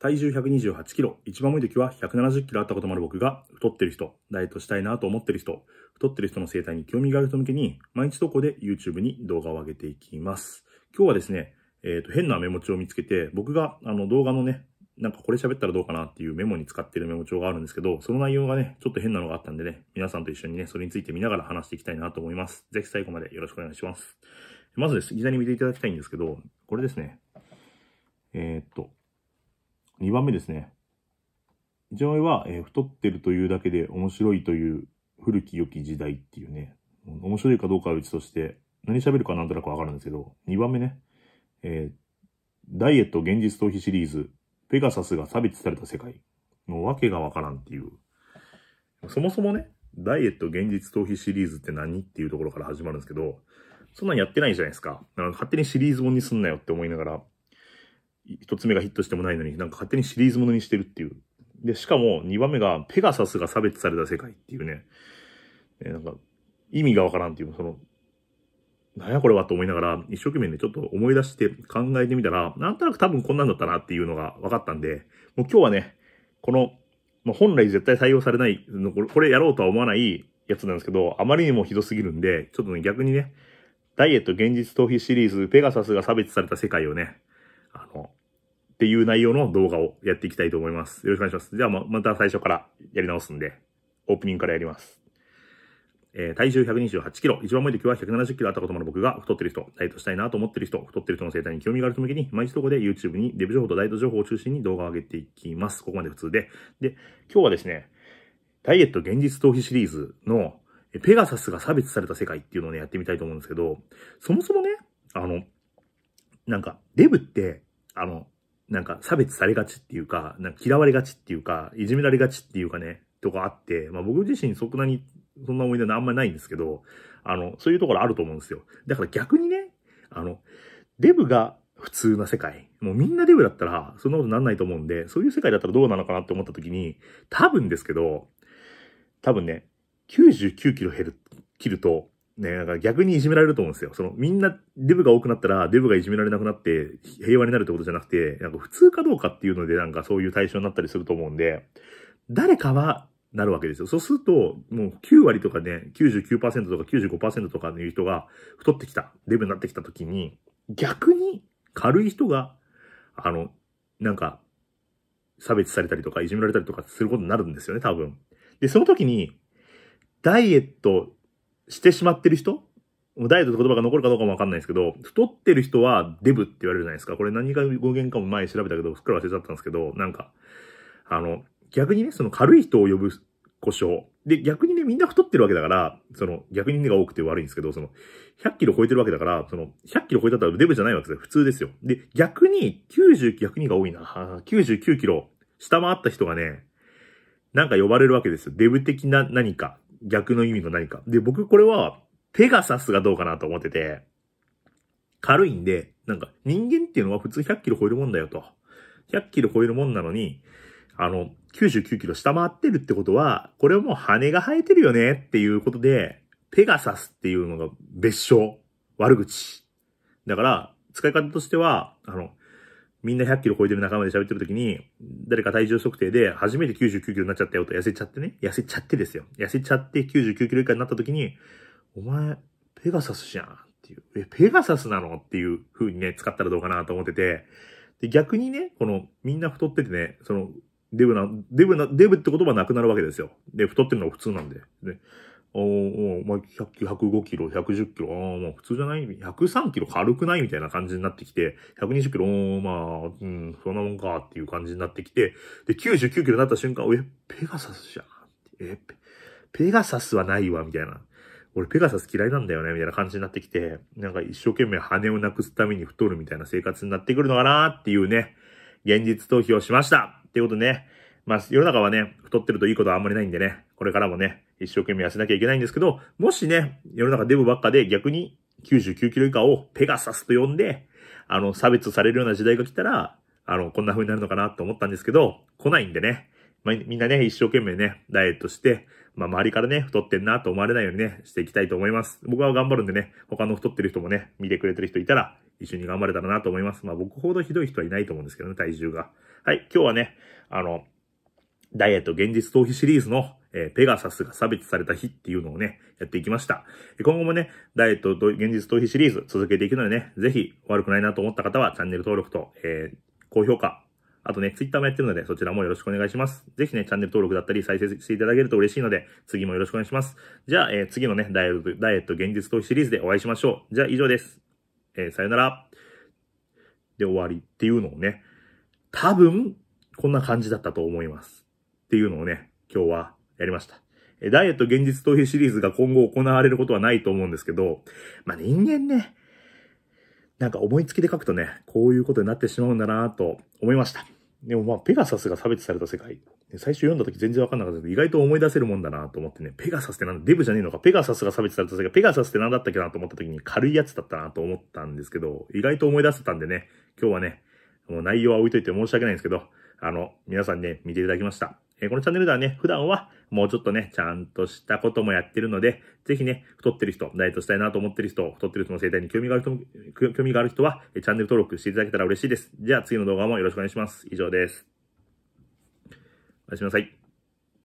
体重128キロ、一番多い時は170キロあったこともある僕が、太ってる人、ダイエットしたいなと思ってる人、太ってる人の生態に興味がある人向けに、毎日投稿で YouTube に動画を上げていきます。今日はですね、えっ、ー、と、変なメモ帳を見つけて、僕があの動画のね、なんかこれ喋ったらどうかなっていうメモに使ってるメモ帳があるんですけど、その内容がね、ちょっと変なのがあったんでね、皆さんと一緒にね、それについて見ながら話していきたいなと思います。ぜひ最後までよろしくお願いします。まずです、左に見ていただきたいんですけど、これですね。えー、っと、2番目ですね。一番上は、えー、太ってるというだけで面白いという古き良き時代っていうね、面白いかどうかはうちとして、何喋るかなんとなくわかるんですけど、2番目ね、えー、ダイエット現実逃避シリーズ、ペガサスが差別された世界、もう訳がわからんっていう。そもそもね、ダイエット現実逃避シリーズって何っていうところから始まるんですけど、そんなんやってないじゃないですか。か勝手にシリーズ本にすんなよって思いながら、一つ目がヒットしてもないのに、なんか勝手にシリーズものにしてるっていう。で、しかも二番目が、ペガサスが差別された世界っていうね、えー、なんか、意味がわからんっていう、その、なんやこれはと思いながら、一生懸命ね、ちょっと思い出して考えてみたら、なんとなく多分こんなんだったなっていうのが分かったんで、もう今日はね、この、まあ、本来絶対採用されないの、これやろうとは思わないやつなんですけど、あまりにもひどすぎるんで、ちょっとね、逆にね、ダイエット現実逃避シリーズ、ペガサスが差別された世界をね、あの、っていう内容の動画をやっていきたいと思います。よろしくお願いします。じゃあま、また最初からやり直すんで、オープニングからやります。えー、体重128キロ、一番重い時は170キロあったこともある僕が太ってる人、ダイエットしたいなと思ってる人、太ってる人の生態に興味がある人向けに、毎日どこで YouTube にデブ情報とダイエット情報を中心に動画を上げていきます。ここまで普通で。で、今日はですね、ダイエット現実逃避シリーズの、ペガサスが差別された世界っていうのをね、やってみたいと思うんですけど、そもそもね、あの、なんか、デブって、あの、なんか差別されがちっていうか、なんか嫌われがちっていうか、いじめられがちっていうかね、とかあって、まあ僕自身そんなに、そんな思い出のあんまりないんですけど、あの、そういうところあると思うんですよ。だから逆にね、あの、デブが普通な世界。もうみんなデブだったら、そんなことなんないと思うんで、そういう世界だったらどうなのかなって思った時に、多分ですけど、多分ね、99キロ減る、切ると、ね、なんか逆にいじめられると思うんですよ。その、みんなデブが多くなったら、デブがいじめられなくなって、平和になるってことじゃなくて、なんか普通かどうかっていうので、なんかそういう対象になったりすると思うんで、誰かはなるわけですよ。そうすると、もう9割とかね、99%とか95%とかの人が太ってきた、デブになってきた時に、逆に軽い人が、あの、なんか、差別されたりとか、いじめられたりとかすることになるんですよね、多分。で、その時に、ダイエットしてしまってる人もうダイエットって言葉が残るかどうかもわかんないですけど、太ってる人はデブって言われるじゃないですか。これ何が語源かも前調べたけど、すっかり忘れちゃったんですけど、なんか、あの、逆にね、その軽い人を呼ぶ故障。で、逆にね、みんな太ってるわけだから、その、逆にねが多くて悪いんですけど、その、100キロ超えてるわけだから、その、100キロ超えたったらデブじゃないわけですよ。普通ですよ。で、逆に、90、逆にが多いな。99キロ下回った人がね、なんか呼ばれるわけですよ。デブ的な何か。逆の意味の何か。で、僕これは、ペガサスがどうかなと思ってて、軽いんで、なんか、人間っていうのは普通100キロ超えるもんだよと。100キロ超えるもんなのに、あの、99キロ下回ってるってことは、これはもう羽が生えてるよねっていうことで、ペガサスっていうのが別称、悪口。だから、使い方としては、あの、みんな100キロ超えてる仲間で喋ってる時に、誰か体重測定で初めて99キロになっちゃったよと、痩せちゃってね。痩せちゃってですよ。痩せちゃって99キロ以下になった時に、お前、ペガサスじゃんっていう。え、ペガサスなのっていう風にね、使ったらどうかなと思ってて。で、逆にね、この、みんな太っててね、その、デブな、デブな、デブって言葉なくなるわけですよ。で、太ってるのが普通なんで。で、おおお前、100、105キロ、110キロ、ああ、まあ、普通じゃない ?103 キロ軽くないみたいな感じになってきて、120キロ、おまあ、うん、そんなもんかっていう感じになってきて、で、99キロになった瞬間、え、ペガサスじゃん。え、ペガサスはないわ、みたいな。俺ペガサス嫌いなんだよね、みたいな感じになってきて、なんか一生懸命羽をなくすために太るみたいな生活になってくるのかなっていうね、現実逃避をしました。っていうことね。まあ、世の中はね、太ってるといいことはあんまりないんでね、これからもね、一生懸命痩せなきゃいけないんですけど、もしね、世の中デブばっかで逆に99キロ以下をペガサスと呼んで、あの、差別されるような時代が来たら、あの、こんな風になるのかなと思ったんですけど、来ないんでね、まあ、みんなね、一生懸命ね、ダイエットして、まあ、周りからね、太ってんなと思われないようにね、していきたいと思います。僕は頑張るんでね、他の太ってる人もね、見てくれてる人いたら、一緒に頑張れたらなと思います。まあ、僕ほどひどい人はいないと思うんですけどね、体重が。はい、今日はね、あの、ダイエット現実逃避シリーズの、えー、ペガサスが差別された日っていうのをね、やっていきました。今後もね、ダイエットと現実逃避シリーズ続けていくのでね、ぜひ悪くないなと思った方はチャンネル登録と、えー、高評価、あとね、ツイッターもやってるので、そちらもよろしくお願いします。ぜひね、チャンネル登録だったり再生していただけると嬉しいので、次もよろしくお願いします。じゃあ、えー、次のね、ダイエット、ダイエット現実逃避シリーズでお会いしましょう。じゃあ、以上です。えー、さよなら。で終わりっていうのをね、多分、こんな感じだったと思います。っていうのをね、今日はやりました。ダイエット現実逃避シリーズが今後行われることはないと思うんですけど、まあ、人間ね、なんか思いつきで書くとね、こういうことになってしまうんだなと思いました。でもまあ、ペガサスが差別された世界。最初読んだ時全然わかんなかったけど、意外と思い出せるもんだなと思ってね、ペガサスってなんだ、デブじゃねえのか、ペガサスが差別された世界、ペガサスって何だったっけなと思った時に軽いやつだったなと思ったんですけど、意外と思い出せたんでね、今日はね、もう内容は置いといて申し訳ないんですけど、あの、皆さんね、見ていただきました。えこのチャンネルではね、普段はもうちょっとね、ちゃんとしたこともやってるので、ぜひね、太ってる人、ダイエットしたいなと思ってる人、太ってる人の生態に興味がある人、興味がある人は、チャンネル登録していただけたら嬉しいです。じゃあ次の動画もよろしくお願いします。以上です。おやすみなさい。